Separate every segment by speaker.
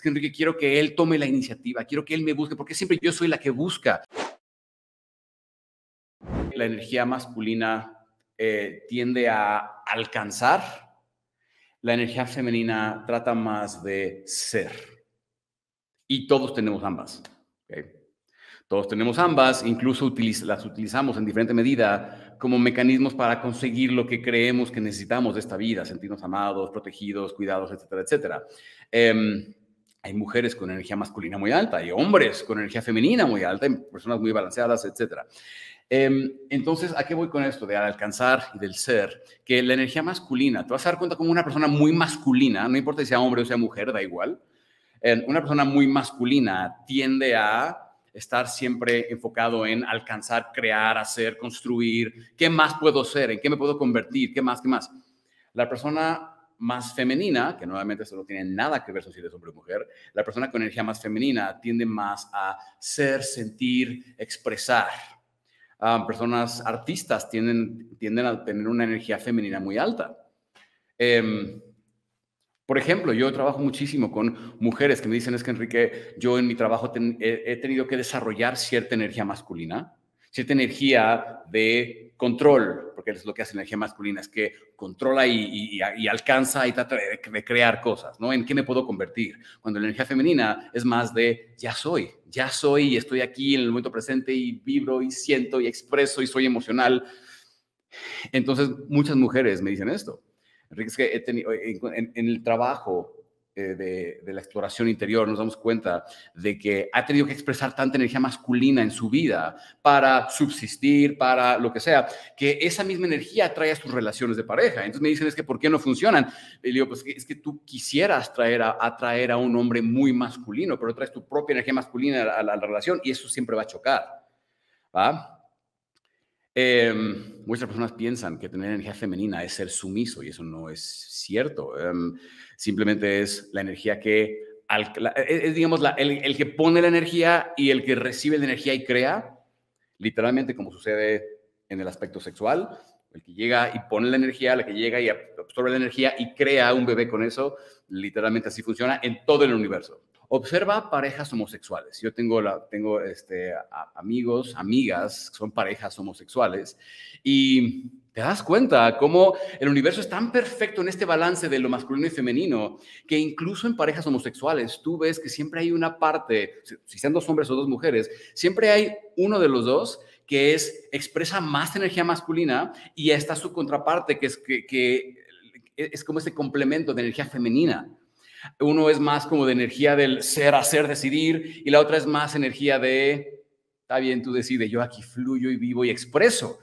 Speaker 1: es que Enrique, quiero que él tome la iniciativa, quiero que él me busque, porque siempre yo soy la que busca. La energía masculina eh, tiende a alcanzar, la energía femenina trata más de ser. Y todos tenemos ambas. Todos tenemos ambas, incluso las utilizamos en diferente medida como mecanismos para conseguir lo que creemos que necesitamos de esta vida, sentirnos amados, protegidos, cuidados, etcétera, etcétera. Eh, hay mujeres con energía masculina muy alta, hay hombres con energía femenina muy alta, hay personas muy balanceadas, etc. Em, entonces, ¿a qué voy con esto? De alcanzar y del ser, que la energía masculina, tú vas a dar cuenta como una persona muy masculina, no importa si sea hombre o sea mujer, da igual, em, una persona muy masculina tiende a estar siempre enfocado en alcanzar, crear, hacer, construir, qué más puedo ser, en qué me puedo convertir, qué más, qué más. La persona más femenina, que nuevamente eso no tiene nada que ver si eres hombre o mujer, la persona con energía más femenina tiende más a ser, sentir, expresar. Ah, personas artistas tienden, tienden a tener una energía femenina muy alta. Em, por ejemplo, yo trabajo muchísimo con mujeres que me dicen, es que Enrique, yo en mi trabajo he tenido que desarrollar cierta energía masculina cierta energía de control, porque es lo que hace la energía masculina, es que controla y, alcanza y trata de, crear cosas, ¿no? ¿En qué me puedo convertir? Cuando la energía femenina es más de ya soy, ya soy y estoy aquí en el momento presente y vibro y siento y expreso y soy emocional. Entonces, muchas mujeres me dicen esto. Enrique, es que he en el trabajo eh, de, la exploración interior, nos damos cuenta de que ha tenido que expresar tanta energía masculina en su vida para subsistir, para lo que sea, que esa misma energía atrae a sus relaciones de pareja. Entonces me dicen, es que ¿por qué no funcionan? Y digo, pues es que tú quisieras traer atraer a un hombre muy masculino, pero traes tu propia energía masculina a la, a la relación y eso siempre va a chocar. ¿Va? Eh, muchas personas piensan que tener energía femenina es ser sumiso y eso no es cierto. Em, simplemente es la energía que, e, digamos, el, el, que pone la energía y el que recibe la energía y crea, literalmente como sucede en el aspecto sexual, el que llega y pone la energía, la que llega y absorbe la energía y crea un bebé con eso, literalmente así funciona en todo el universo. Observa parejas homosexuales. Yo tengo, tengo este, amigos, amigas, son parejas homosexuales y te das cuenta cómo el universo es tan perfecto en este balance de lo masculino y femenino que incluso en parejas homosexuales tú ves que siempre hay una parte, si sean dos hombres o dos mujeres, siempre hay uno de los dos que es expresa más energía masculina y está su contraparte que es que es como ese complemento de energía femenina. Uno es más como de energía del ser, hacer, decidir, y la otra es más energía de, está bien, tú decides, yo aquí fluyo y vivo y expreso.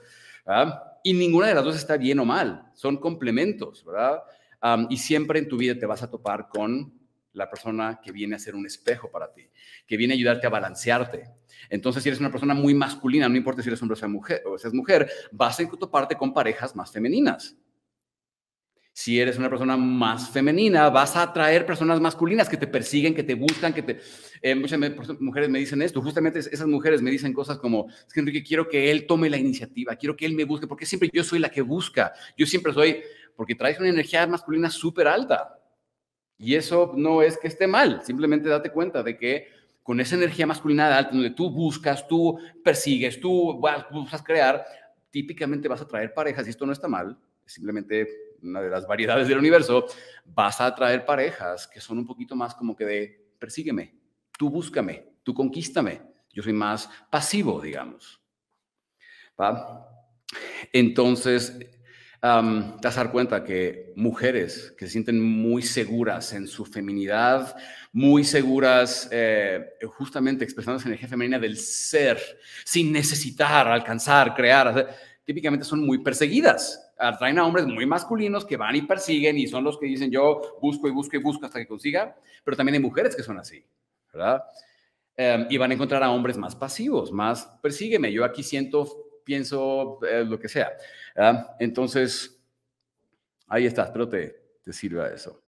Speaker 1: Y ninguna de las dos está bien o mal, son complementos, ¿verdad? y siempre en tu vida te vas a topar con la persona que viene a ser un espejo para ti, que viene a ayudarte a balancearte. Entonces, si eres una persona muy masculina, no importa si eres hombre o mujer, o seas mujer vas a toparte con parejas más femeninas. Si eres una persona más femenina, vas a atraer personas masculinas que te persiguen, que te buscan, que te... Eh, muchas mujeres me dicen esto, justamente esas mujeres me dicen cosas como, es que Enrique, quiero que él tome la iniciativa, quiero que él me busque, porque siempre yo soy la que busca, yo siempre soy, porque traes una energía masculina súper alta. Y eso no es que esté mal, simplemente date cuenta de que con esa energía masculina de alta, donde tú buscas, tú persigues, tú vas, buscas crear, típicamente vas a traer parejas y esto no está mal, simplemente una de las variedades del universo, vas a atraer parejas que son un poquito más como que de persígueme, tú búscame, tú conquístame. Yo soy más pasivo, digamos. Entonces, te vas a dar cuenta que mujeres que se sienten muy seguras en su feminidad, muy seguras eh, justamente expresando en energía femenina del ser, sin necesitar alcanzar, crear, hacer, típicamente son muy perseguidas. Atraen a hombres muy masculinos que van y persiguen y son los que dicen yo busco y busco y busco hasta que consiga, pero también hay mujeres que son así, ¿verdad? Em, y van a encontrar a hombres más pasivos, más persígueme, yo aquí siento, pienso, eh, lo que sea. Entonces, ahí está, pero te, te sirva eso.